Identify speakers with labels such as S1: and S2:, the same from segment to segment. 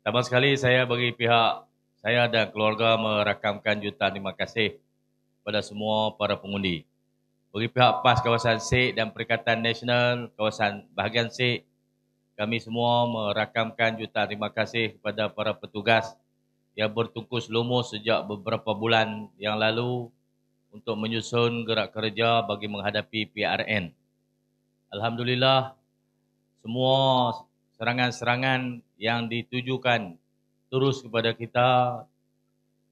S1: Tambah sekali saya bagi pihak saya dan keluarga merakamkan jutaan terima kasih kepada semua para pengundi. Bagi pihak PAS kawasan SIK dan Perikatan Nasional kawasan bahagian SIK, kami semua merakamkan jutaan terima kasih kepada para petugas yang bertungkus lumus sejak beberapa bulan yang lalu untuk menyusun gerak kerja bagi menghadapi PRN. Alhamdulillah, semua serangan-serangan yang ditujukan terus kepada kita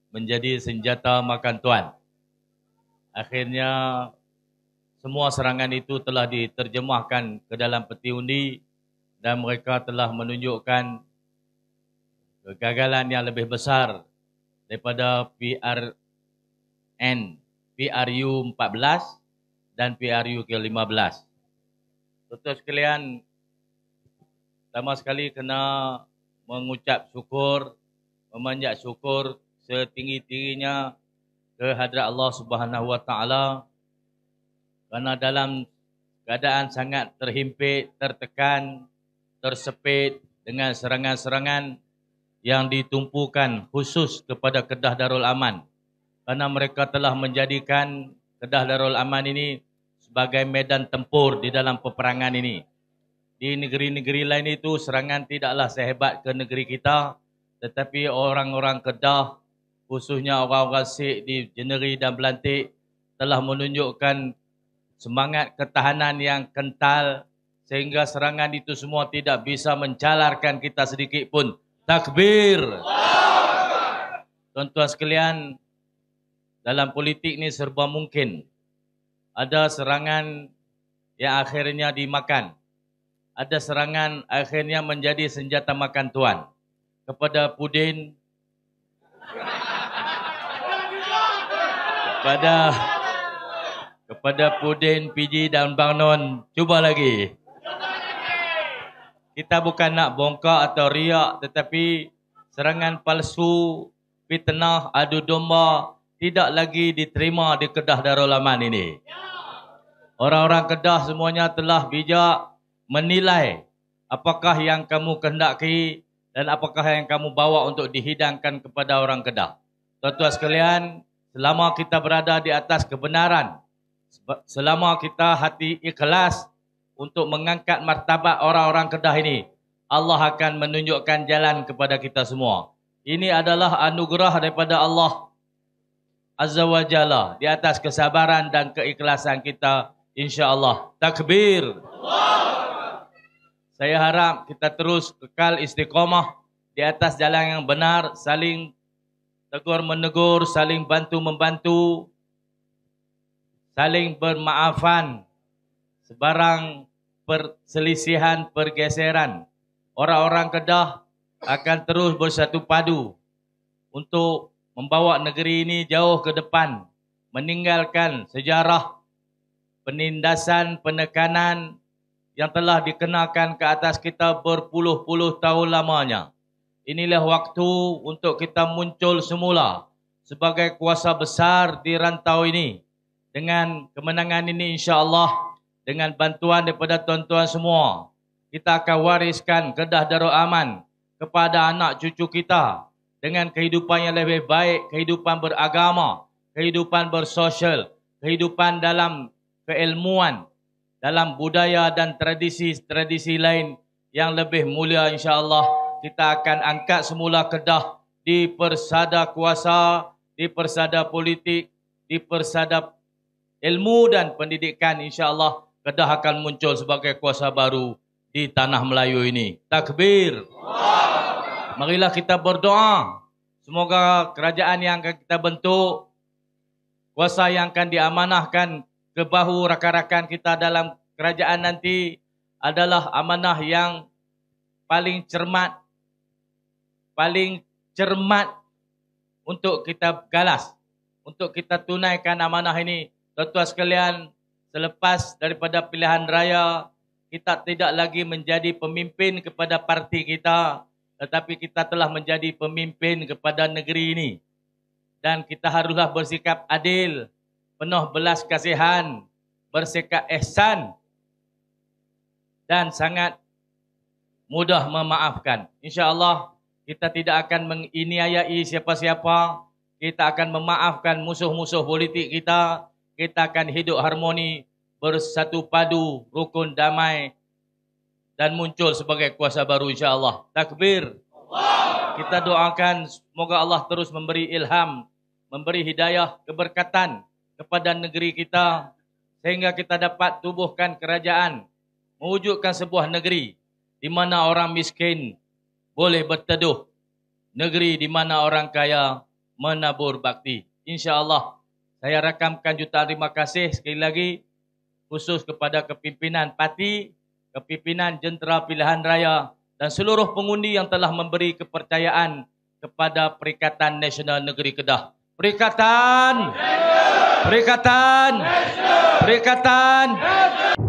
S1: menjadi senjata makan tuan. Akhirnya semua serangan itu telah diterjemahkan ke dalam peti undi dan mereka telah menunjukkan kegagalan yang lebih besar daripada PRN, PRU 14 dan PRU ke-15. Tuan-tuan sekalian, Pertama sekali kena mengucap syukur, memanjat syukur setinggi-tingginya ke hadrat Allah Subhanahu Wa Kerana dalam keadaan sangat terhimpit, tertekan, tersepit dengan serangan-serangan yang ditumpukan khusus kepada Kedah Darul Aman. Kerana mereka telah menjadikan Kedah Darul Aman ini sebagai medan tempur di dalam peperangan ini di negeri-negeri lain itu serangan tidaklah sehebat ke negeri kita tetapi orang-orang Kedah khususnya orang-orang Sik di Jeneri dan Belantik telah menunjukkan semangat ketahanan yang kental sehingga serangan itu semua tidak bisa mencalarkan kita sedikit pun takbir tuan-tuan sekalian dalam politik ini serba mungkin ada serangan yang akhirnya dimakan ada serangan akhirnya menjadi senjata makan tuan kepada Pudin kepada kepada Pudin, PJ dan Bang Non cuba lagi kita bukan nak bongkar atau riak tetapi serangan palsu fitnah adu domba tidak lagi diterima di Kedah Darul Aman ini. Orang-orang Kedah semuanya telah bijak menilai apakah yang kamu kehendaki dan apakah yang kamu bawa untuk dihidangkan kepada orang Kedah. Tuan-tuan sekalian, selama kita berada di atas kebenaran, selama kita hati ikhlas untuk mengangkat martabat orang-orang Kedah ini, Allah akan menunjukkan jalan kepada kita semua. Ini adalah anugerah daripada Allah Azza wa Jalla di atas kesabaran dan keikhlasan kita insya-Allah. Takbir. Allah. Saya harap kita terus kekal istiqamah di atas jalan yang benar, saling tegur-menegur, saling bantu-membantu, saling bermaafan sebarang perselisihan, pergeseran. Orang-orang Kedah akan terus bersatu padu untuk membawa negeri ini jauh ke depan, meninggalkan sejarah penindasan, penekanan, yang telah dikenakan ke atas kita berpuluh-puluh tahun lamanya. Inilah waktu untuk kita muncul semula sebagai kuasa besar di rantau ini. Dengan kemenangan ini insya-Allah dengan bantuan daripada tuan-tuan semua, kita akan wariskan Kedah Darul Aman kepada anak cucu kita dengan kehidupan yang lebih baik, kehidupan beragama, kehidupan bersosial, kehidupan dalam keilmuan, dalam budaya dan tradisi-tradisi lain yang lebih mulia insya-Allah kita akan angkat semula Kedah di persada kuasa, di persada politik, di persada ilmu dan pendidikan insya-Allah Kedah akan muncul sebagai kuasa baru di tanah Melayu ini. Takbir. Marilah kita berdoa. Semoga kerajaan yang akan kita bentuk, kuasa yang akan diamanahkan ke bahu rakan-rakan kita dalam kerajaan nanti adalah amanah yang paling cermat paling cermat untuk kita galas untuk kita tunaikan amanah ini tuan-tuan sekalian selepas daripada pilihan raya kita tidak lagi menjadi pemimpin kepada parti kita tetapi kita telah menjadi pemimpin kepada negeri ini dan kita haruslah bersikap adil penuh belas kasihan, bersikap ihsan dan sangat mudah memaafkan. Insya Allah kita tidak akan menginiayai siapa-siapa. Kita akan memaafkan musuh-musuh politik kita. Kita akan hidup harmoni, bersatu padu, rukun damai dan muncul sebagai kuasa baru Insya Allah. Takbir. Kita doakan semoga Allah terus memberi ilham, memberi hidayah, keberkatan kepada negeri kita sehingga kita dapat tubuhkan kerajaan, mewujudkan sebuah negeri di mana orang miskin boleh berteduh, negeri di mana orang kaya menabur bakti. InsyaAllah saya rakamkan jutaan terima kasih sekali lagi khusus kepada kepimpinan parti, kepimpinan jentera pilihan raya dan seluruh pengundi yang telah memberi kepercayaan kepada Perikatan Nasional Negeri Kedah. Perikatan. Perikatan. Perikatan.